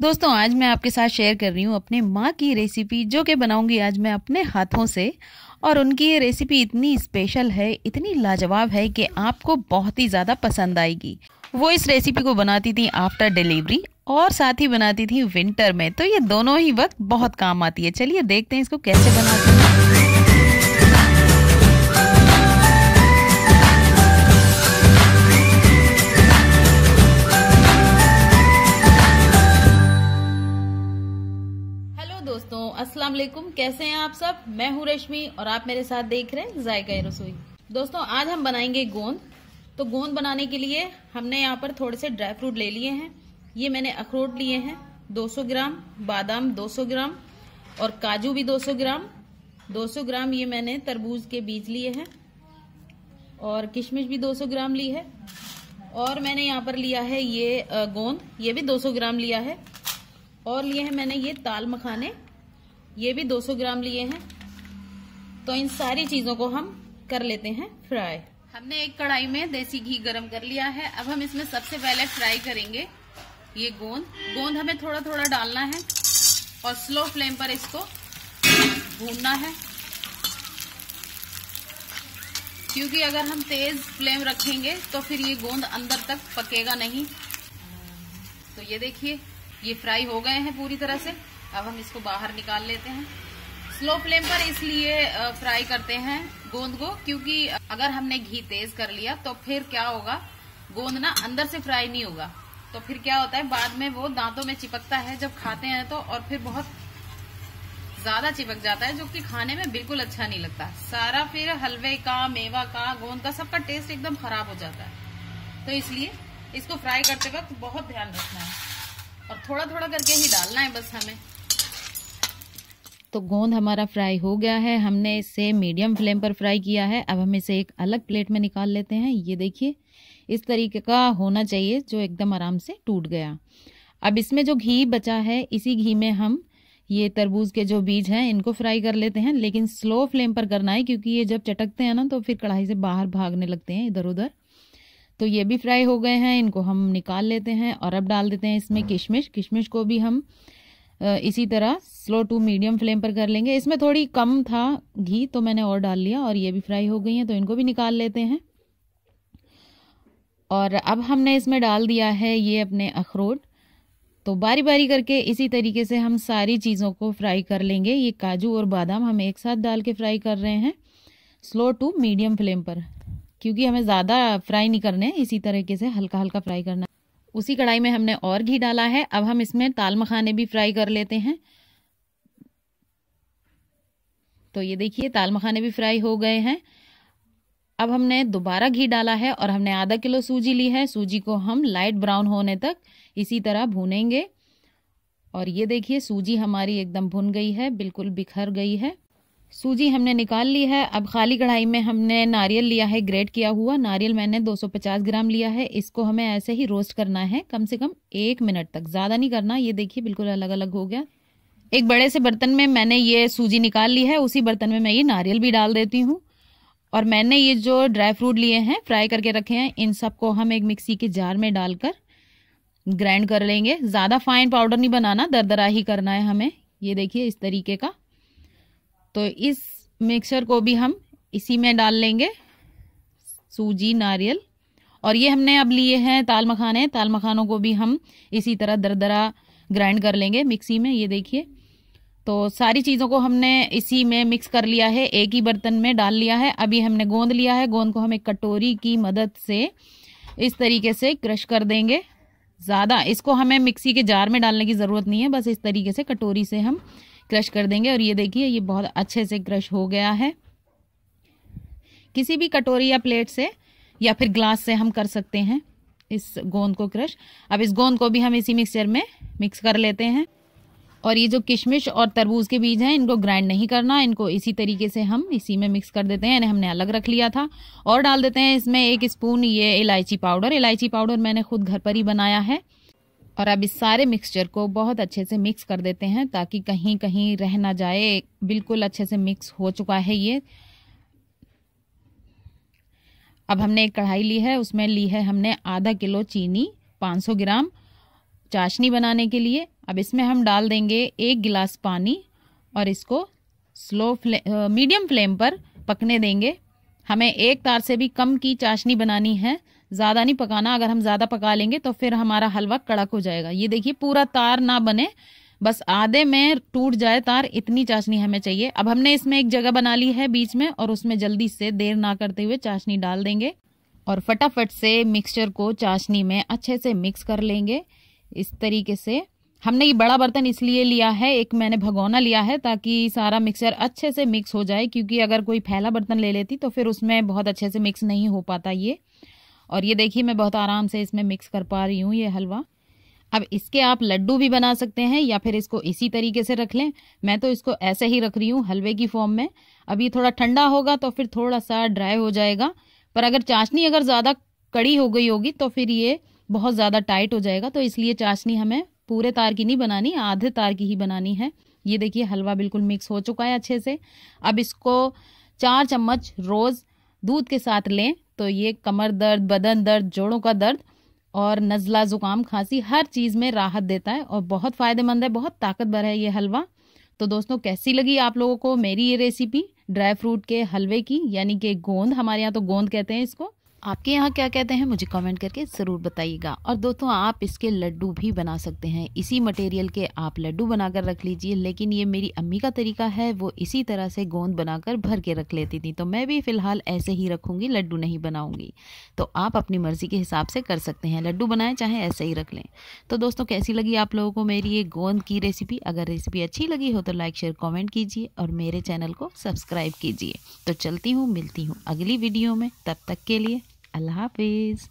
दोस्तों आज मैं आपके साथ शेयर कर रही हूँ अपने माँ की रेसिपी जो कि बनाऊंगी आज मैं अपने हाथों से और उनकी ये रेसिपी इतनी स्पेशल है इतनी लाजवाब है कि आपको बहुत ही ज़्यादा पसंद आएगी वो इस रेसिपी को बनाती थी आफ्टर डिलीवरी और साथ ही बनाती थी विंटर में तो ये दोनों ही वक्त बहुत काम आती है चलिए देखते हैं इसको कैसे बनाते अस्सलाम वालेकुम कैसे हैं आप सब मैं हूं रश्मि और आप मेरे साथ देख रहे हैं जायका रसोई दोस्तों आज हम बनाएंगे गोंद तो गोंद बनाने के लिए हमने यहाँ पर थोड़े से ड्राई फ्रूट ले लिए हैं ये मैंने अखरोट लिए हैं 200 ग्राम बादाम 200 ग्राम और काजू भी 200 ग्राम 200 ग्राम ये मैंने तरबूज के बीज लिए हैं और किशमिश भी दो ग्राम ली है और मैंने यहाँ पर लिया है ये गोंद ये भी दो ग्राम लिया है और लिए हैं मैंने ये ताल मखाने ये भी 200 ग्राम लिए हैं तो इन सारी चीजों को हम कर लेते हैं फ्राई हमने एक कढ़ाई में देसी घी गरम कर लिया है अब हम इसमें सबसे पहले फ्राई करेंगे ये गोंद गोंद हमें थोड़ा थोड़ा डालना है और स्लो फ्लेम पर इसको भूनना है क्योंकि अगर हम तेज फ्लेम रखेंगे तो फिर ये गोंद अंदर तक पकेगा नहीं तो ये देखिए ये फ्राई हो गए हैं पूरी तरह से अब हम इसको बाहर निकाल लेते हैं स्लो फ्लेम पर इसलिए फ्राई करते हैं गोंद को क्योंकि अगर हमने घी तेज कर लिया तो फिर क्या होगा गोंद ना अंदर से फ्राई नहीं होगा तो फिर क्या होता है बाद में वो दांतों में चिपकता है जब खाते हैं तो और फिर बहुत ज्यादा चिपक जाता है जो कि खाने में बिल्कुल अच्छा नहीं लगता सारा फिर हलवे का मेवा का गोंद का सबका टेस्ट एकदम खराब हो जाता है तो इसलिए इसको फ्राई करते वक्त बहुत ध्यान रखना है और थोड़ा थोड़ा करके ही डालना है बस हमें तो गोंद हमारा फ्राई हो गया है हमने इसे मीडियम फ्लेम पर फ्राई किया है अब हम इसे एक अलग प्लेट में निकाल लेते हैं ये देखिए इस तरीके का होना चाहिए जो एकदम आराम से टूट गया अब इसमें जो घी बचा है इसी घी में हम ये तरबूज के जो बीज हैं इनको फ्राई कर लेते हैं लेकिन स्लो फ्लेम पर करना है क्योंकि ये जब चटकते हैं ना तो फिर कढ़ाई से बाहर भागने लगते हैं इधर उधर तो ये भी फ्राई हो गए हैं इनको हम निकाल लेते हैं और अब डाल देते हैं इसमें किशमिश किशमिश को भी हम इसी तरह स्लो टू मीडियम फ्लेम पर कर लेंगे इसमें थोड़ी कम था घी तो मैंने और डाल लिया और ये भी फ्राई हो गई हैं तो इनको भी निकाल लेते हैं और अब हमने इसमें डाल दिया है ये अपने अखरोट तो बारी बारी करके इसी तरीके से हम सारी चीज़ों को फ्राई कर लेंगे ये काजू और बादाम हम एक साथ डाल के फ्राई कर रहे हैं स्लो टू मीडियम फ्लेम पर क्योंकि हमें ज़्यादा फ्राई नहीं करने इसी तरीके से हल्का हल्का फ्राई करना उसी कढ़ाई में हमने और घी डाला है अब हम इसमें ताल मखाने भी फ्राई कर लेते हैं तो ये देखिए ताल मखाने भी फ्राई हो गए हैं अब हमने दोबारा घी डाला है और हमने आधा किलो सूजी ली है सूजी को हम लाइट ब्राउन होने तक इसी तरह भूनेंगे और ये देखिए सूजी हमारी एकदम भुन गई है बिल्कुल बिखर गई है सूजी हमने निकाल ली है अब खाली कढ़ाई में हमने नारियल लिया है ग्रेट किया हुआ नारियल मैंने 250 ग्राम लिया है इसको हमें ऐसे ही रोस्ट करना है कम से कम एक मिनट तक ज़्यादा नहीं करना ये देखिए बिल्कुल अलग अलग हो गया एक बड़े से बर्तन में मैंने ये सूजी निकाल ली है उसी बर्तन में मैं ये नारियल भी डाल देती हूँ और मैंने ये जो ड्राई फ्रूट लिए हैं फ्राई करके रखे हैं इन सबको हम एक मिक्सी के जार में डालकर ग्राइंड कर लेंगे ज़्यादा फाइन पाउडर नहीं बनाना दरदरा ही करना है हमें ये देखिए इस तरीके का तो इस मिक्सर को भी हम इसी में डाल लेंगे सूजी नारियल और ये हमने अब लिए हैं ताल मखाने ताल मखानों को भी हम इसी तरह दरदरा ग्राइंड कर लेंगे मिक्सी में ये देखिए तो सारी चीज़ों को हमने इसी में मिक्स कर लिया है एक ही बर्तन में डाल लिया है अभी हमने गोंद लिया है गोंद को हम एक कटोरी की मदद से इस तरीके से क्रश कर देंगे ज़्यादा इसको हमें मिक्सी के जार में डालने की ज़रूरत नहीं है बस इस तरीके से कटोरी से हम क्रश कर देंगे और ये देखिए ये बहुत अच्छे से क्रश हो गया है किसी भी कटोरी या प्लेट से या फिर ग्लास से हम कर सकते हैं इस गोंद को क्रश अब इस गोंद को भी हम इसी मिक्सचर में मिक्स कर लेते हैं और ये जो किशमिश और तरबूज के बीज हैं इनको ग्राइंड नहीं करना इनको इसी तरीके से हम इसी में मिक्स कर देते हैं इन्हें हमने अलग रख लिया था और डाल देते हैं इसमें एक स्पून ये इलायची पाउडर इलायची पाउडर मैंने खुद घर पर ही बनाया है और अब इस सारे मिक्सचर को बहुत अच्छे से मिक्स कर देते हैं ताकि कहीं कहीं रह ना जाए बिल्कुल अच्छे से मिक्स हो चुका है ये अब हमने एक कढ़ाई ली है उसमें ली है हमने आधा किलो चीनी 500 ग्राम चाशनी बनाने के लिए अब इसमें हम डाल देंगे एक गिलास पानी और इसको स्लो फ्ले मीडियम फ्लेम पर पकने देंगे हमें एक तार से भी कम की चाशनी बनानी है ज़्यादा नहीं पकाना अगर हम ज़्यादा पका लेंगे तो फिर हमारा हलवा कड़क हो जाएगा ये देखिए पूरा तार ना बने बस आधे में टूट जाए तार इतनी चाशनी हमें चाहिए अब हमने इसमें एक जगह बना ली है बीच में और उसमें जल्दी से देर ना करते हुए चाशनी डाल देंगे और फटाफट से मिक्सचर को चाशनी में अच्छे से मिक्स कर लेंगे इस तरीके से हमने ये बड़ा बर्तन इसलिए लिया है एक मैंने भगोना लिया है ताकि सारा मिक्सर अच्छे से मिक्स हो जाए क्योंकि अगर कोई फैला बर्तन ले लेती तो फिर उसमें बहुत अच्छे से मिक्स नहीं हो पाता ये और ये देखिए मैं बहुत आराम से इसमें मिक्स कर पा रही हूँ ये हलवा अब इसके आप लड्डू भी बना सकते हैं या फिर इसको इसी तरीके से रख लें मैं तो इसको ऐसे ही रख रही हूँ हलवे की फॉर्म में अब ये थोड़ा ठंडा होगा तो फिर थोड़ा सा ड्राई हो जाएगा पर अगर चाशनी अगर ज़्यादा कड़ी हो गई होगी तो फिर ये बहुत ज़्यादा टाइट हो जाएगा तो इसलिए चाशनी हमें पूरे तार की नहीं बनानी आधे तार की ही बनानी है ये देखिए हलवा बिल्कुल मिक्स हो चुका है अच्छे से अब इसको चार चम्मच रोज़ दूध के साथ लें तो ये कमर दर्द बदन दर्द जोड़ों का दर्द और नज़ला ज़ुकाम खांसी हर चीज़ में राहत देता है और बहुत फ़ायदेमंद है बहुत ताकतवर है ये हलवा तो दोस्तों कैसी लगी आप लोगों को मेरी ये रेसिपी ड्राई फ्रूट के हलवे की यानी कि गोंद हमारे यहाँ तो गोंद कहते हैं इसको आपके यहाँ क्या कहते हैं मुझे कमेंट करके ज़रूर बताइएगा और दोस्तों आप इसके लड्डू भी बना सकते हैं इसी मटेरियल के आप लड्डू बनाकर रख लीजिए लेकिन ये मेरी अम्मी का तरीका है वो इसी तरह से गोंद बनाकर भर के रख लेती थी तो मैं भी फ़िलहाल ऐसे ही रखूँगी लड्डू नहीं बनाऊँगी तो आप अपनी मर्ज़ी के हिसाब से कर सकते हैं लड्डू बनाएँ चाहे ऐसे ही रख लें तो दोस्तों कैसी लगी आप लोगों को मेरी ये गोंद की रेसिपी अगर रेसिपी अच्छी लगी हो तो लाइक शेयर कॉमेंट कीजिए और मेरे चैनल को सब्सक्राइब कीजिए तो चलती हूँ मिलती हूँ अगली वीडियो में तब तक के लिए Allah Hafiz.